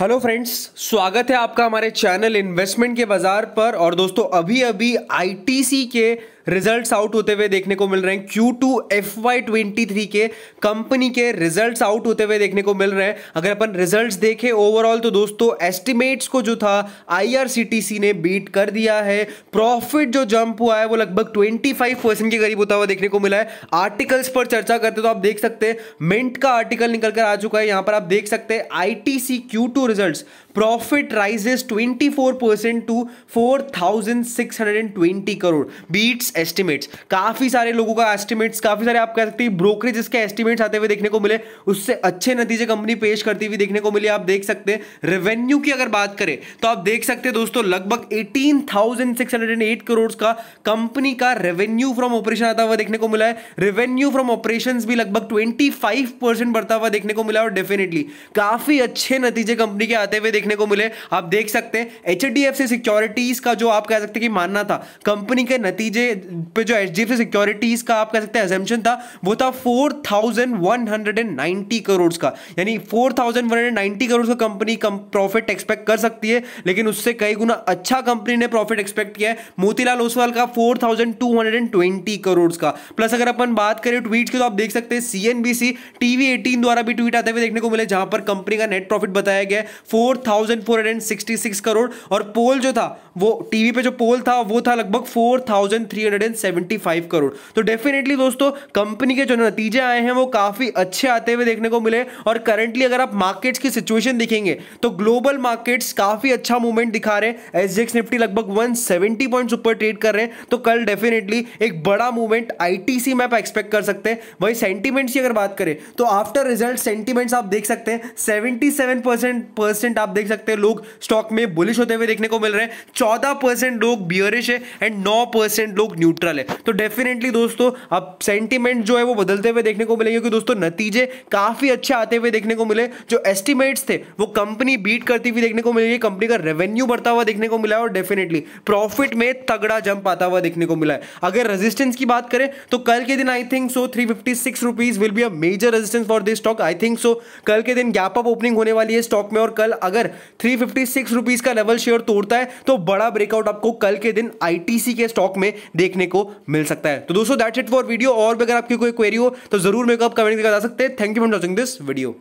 hello friends स्वागत है आपका हमारे चैनल इन्वेस्टमेंट के बाजार पर और दोस्तों अभी अभी आईटीसी के रिजल्ट्स आउट होते हुए देखने को मिल रहे हैं Q two F Y twenty three के कंपनी के रिजल्ट्स आउट होते हुए देखने को मिल रहे हैं अगर अपन रिजल्ट्स देखें ओवरऑल तो दोस्तों एस्टिमेट्स को जो था आईआरसीटीसी ने बीट कर दिया है प्रॉफिट जो जंप हुआ है वो लगभग ट्वेंटी फाइव परसेंट के करीब होता हुआ देखने को मिला है आर्टिकल्स पर चर्चा करते तो आप देख सकते हैं मिंट का आर्टिकल निकल कर आ चुका है यहाँ पर आप देख सकते हैं I T C Q two result profit rises twenty four percent two four thousand six hundred and twenty crore beats estimates काफ़ी सारे लोगों का एस्टिमेट्स काफ़ी सारे आप कह सकते हैं ब्रोकरेज इसके एस्टिमेट्स आते हुए देखने को मिले उससे अच्छे नतीजे कंपनी पेश करती हुई देखने को मिली आप देख सकते हैं रेवेन्यू की अगर बात करें तो आप देख सकते हैं दोस्तों लगभग 18,608 करोड़ का कंपनी का रेवेन्यू फ्रॉम ऑपरेशन आता हुआ देखने को मिला है रेवेन्यू फ्रॉम ऑपरेशन भी लगभग 25 परसेंट बढ़ता हुआ देखने को मिला और डेफिनेटली काफ़ी अच्छे नतीजे कंपनी के आते हुए देखने को मिले आप देख सकते हैं एच सिक्योरिटीज का जो आप कह सकते हैं कि मानना था कंपनी के नतीजे पे जो एच डी सिक्योरिटीज का आप कह सकते हैं एजेंशन था वो था four thousand one hundred and ninety crore का यानी four thousand one hundred ninety crore का कंपनी कम प्रॉफिट एक्सपेक्ट कर सकती है लेकिन उससे कई गुना अच्छा कंपनी ने प्रॉफिट एक्सपेक्ट किया है मोतीलाल ओसवाल का four thousand two hundred and twenty crore का प्लस अगर अपन बात करें ट्वीट की तो आप देख सकते हैं C N B CNBC TV eighteen द्वारा भी ट्वीट आते हुए देखने को मिले जहां पर कंपनी का नेट प्रॉफिट बताया गया four four thousand hundred and sixty six crore और पोल जो था वो टीवी पे जो पोल था वो था लगभग फोर थाउजेंड थ्री 375 करोड़ तो डेफिनेटली दोस्तों कंपनी के जो नतीजे आए हैं वो काफी अच्छे आते हुए देखने को मिले और करंटली अगर आप मार्केट्स की सिचुएशन देखेंगे तो ग्लोबल मार्केट्स काफी अच्छा मूवमेंट दिखा रहे हैं एसजेक्स निफ्टी लगभग 170 पॉइंट्स ऊपर ट्रेड कर रहे हैं तो कल डेफिनेटली एक बड़ा मूवमेंट आईटीसी में आप एक्सपेक्ट कर सकते हैं वही सेंटीमेंट्स की अगर बात करें तो आफ्टर रिजल्ट सेंटीमेंट्स आप देख सकते हैं 77 परसेंट आप देख सकते हैं लोग स्टॉक में बुलिश होते हुए देखने को मिल रहे हैं चौदह लोग बियरिश है एंड नौ लोग न्यूट्रल है तो डेफिनेटली दोस्तों अब सेंटीमेंट जो है वो बदलते हुए देखने को मिलेंगे क्योंकि दोस्तों नतीजे काफ़ी अच्छे आते हुए देखने को मिले जो एस्टिमेट्स थे वो कंपनी बीट करती हुई देखने को मिलेगी कंपनी का रेवेन्यू बढ़ता हुआ देखने को मिला और डेफिनेटली प्रॉफिट में तगड़ा जंप आता हुआ देखने को मिला है अगर रेजिस्टेंस की बात करें तो कल के दिन I think so three fifty six rupees will be a major resistance for this stock I think so कल के दिन गैप अप ओपनिंग होने वाली है स्टॉक में और कल अगर थ्री फिफ्टी सिक्स रुपीज का लेवल शेयर तोड़ता है तो बड़ा ब्रेकआउट आपको कल के दिन आईटीसी के स्टॉक में देख देखने को मिल सकता है तो दोस्तों दैट्स इट फॉर वीडियो और भी अगर आपकी कोई क्वेरी हो तो जरूर मेरे को आप कमेंट करके बता सकते हैं thank you for watching this video